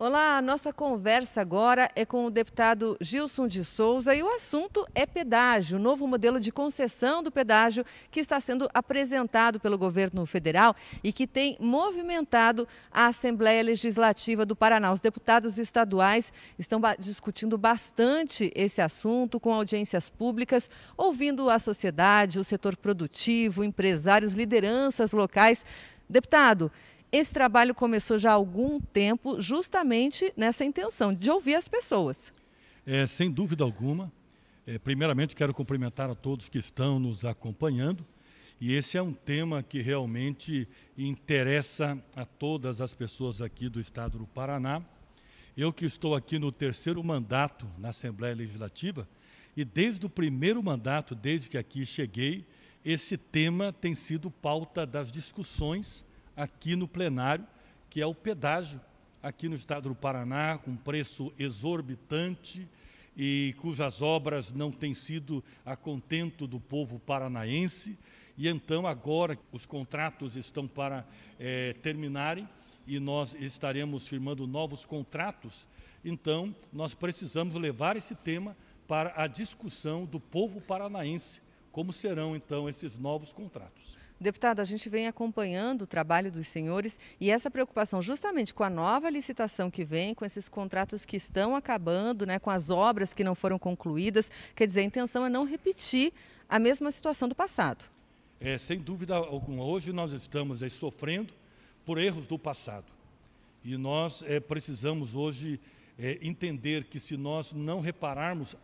Olá, nossa conversa agora é com o deputado Gilson de Souza e o assunto é pedágio, o novo modelo de concessão do pedágio que está sendo apresentado pelo governo federal e que tem movimentado a Assembleia Legislativa do Paraná. Os deputados estaduais estão discutindo bastante esse assunto com audiências públicas, ouvindo a sociedade, o setor produtivo, empresários, lideranças locais. Deputado, esse trabalho começou já há algum tempo, justamente nessa intenção de ouvir as pessoas. É, sem dúvida alguma. É, primeiramente, quero cumprimentar a todos que estão nos acompanhando. E esse é um tema que realmente interessa a todas as pessoas aqui do estado do Paraná. Eu que estou aqui no terceiro mandato na Assembleia Legislativa, e desde o primeiro mandato, desde que aqui cheguei, esse tema tem sido pauta das discussões aqui no plenário, que é o pedágio aqui no estado do Paraná, com preço exorbitante e cujas obras não têm sido a contento do povo paranaense. E então, agora, os contratos estão para é, terminarem e nós estaremos firmando novos contratos. Então, nós precisamos levar esse tema para a discussão do povo paranaense como serão então esses novos contratos. Deputado, a gente vem acompanhando o trabalho dos senhores e essa preocupação justamente com a nova licitação que vem, com esses contratos que estão acabando, né, com as obras que não foram concluídas. Quer dizer, a intenção é não repetir a mesma situação do passado. É, sem dúvida alguma. Hoje nós estamos aí, sofrendo por erros do passado. E nós é, precisamos hoje é, entender que se nós não repararmos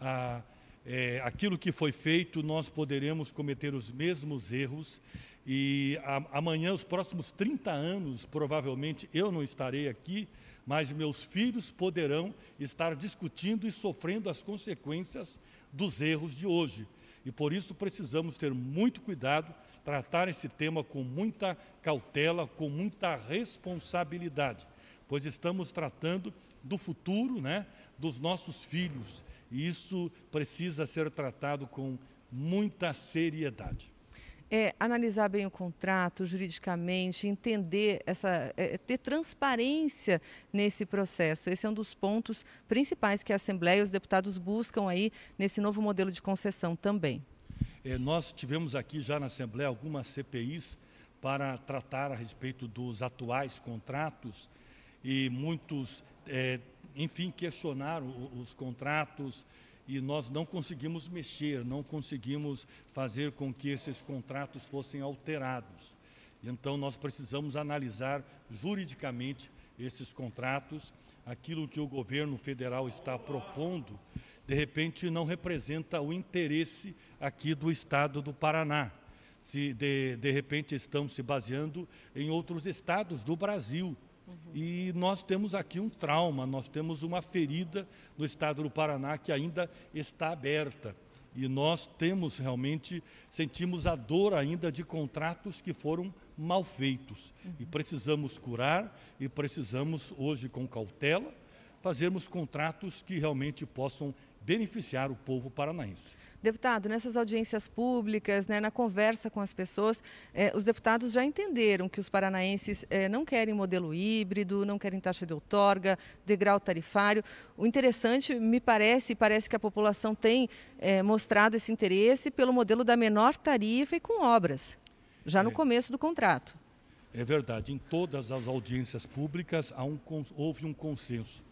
a é, aquilo que foi feito, nós poderemos cometer os mesmos erros. E a, amanhã, os próximos 30 anos, provavelmente eu não estarei aqui, mas meus filhos poderão estar discutindo e sofrendo as consequências dos erros de hoje. E por isso precisamos ter muito cuidado, tratar esse tema com muita cautela, com muita responsabilidade pois estamos tratando do futuro né, dos nossos filhos. E isso precisa ser tratado com muita seriedade. É, analisar bem o contrato juridicamente, entender essa, é, é, ter transparência nesse processo. Esse é um dos pontos principais que a Assembleia e os deputados buscam aí nesse novo modelo de concessão também. É, nós tivemos aqui já na Assembleia algumas CPIs para tratar a respeito dos atuais contratos e muitos, é, enfim, questionaram os contratos e nós não conseguimos mexer, não conseguimos fazer com que esses contratos fossem alterados. Então, nós precisamos analisar juridicamente esses contratos. Aquilo que o governo federal está propondo, de repente, não representa o interesse aqui do Estado do Paraná. Se, de, de repente, estão se baseando em outros estados do Brasil, Uhum. E nós temos aqui um trauma, nós temos uma ferida no estado do Paraná que ainda está aberta. E nós temos realmente, sentimos a dor ainda de contratos que foram mal feitos. Uhum. E precisamos curar, e precisamos, hoje, com cautela, fazermos contratos que realmente possam beneficiar o povo paranaense. Deputado, nessas audiências públicas, né, na conversa com as pessoas, eh, os deputados já entenderam que os paranaenses eh, não querem modelo híbrido, não querem taxa de outorga, degrau tarifário. O interessante, me parece, parece que a população tem eh, mostrado esse interesse pelo modelo da menor tarifa e com obras, já no é, começo do contrato. É verdade, em todas as audiências públicas um, houve um consenso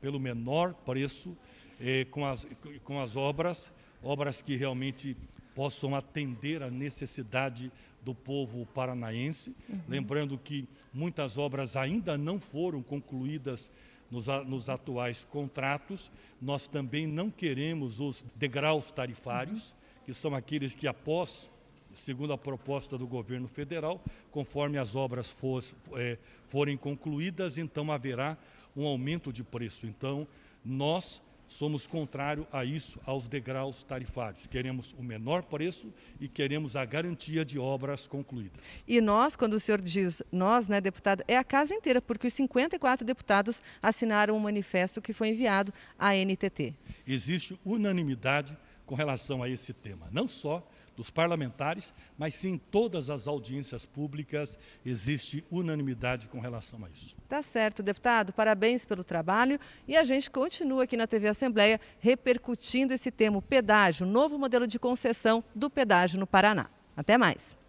pelo menor preço é, com, as, com as obras, obras que realmente possam atender à necessidade do povo paranaense. Uhum. Lembrando que muitas obras ainda não foram concluídas nos, nos, atuais contratos, nós também não queremos os degraus tarifários, uhum. que são aqueles que após, segundo a proposta do governo federal, conforme as obras for, é, forem concluídas, então haverá um aumento de preço. Então, nós somos contrários a isso, aos degraus tarifários. Queremos o menor preço e queremos a garantia de obras concluídas. E nós, quando o senhor diz nós, né, deputado, é a casa inteira, porque os 54 deputados assinaram um manifesto que foi enviado à NTT. Existe unanimidade com relação a esse tema, não só dos parlamentares, mas sim em todas as audiências públicas existe unanimidade com relação a isso. Tá certo, deputado. Parabéns pelo trabalho e a gente continua aqui na TV Assembleia repercutindo esse tema, o pedágio, novo modelo de concessão do pedágio no Paraná. Até mais.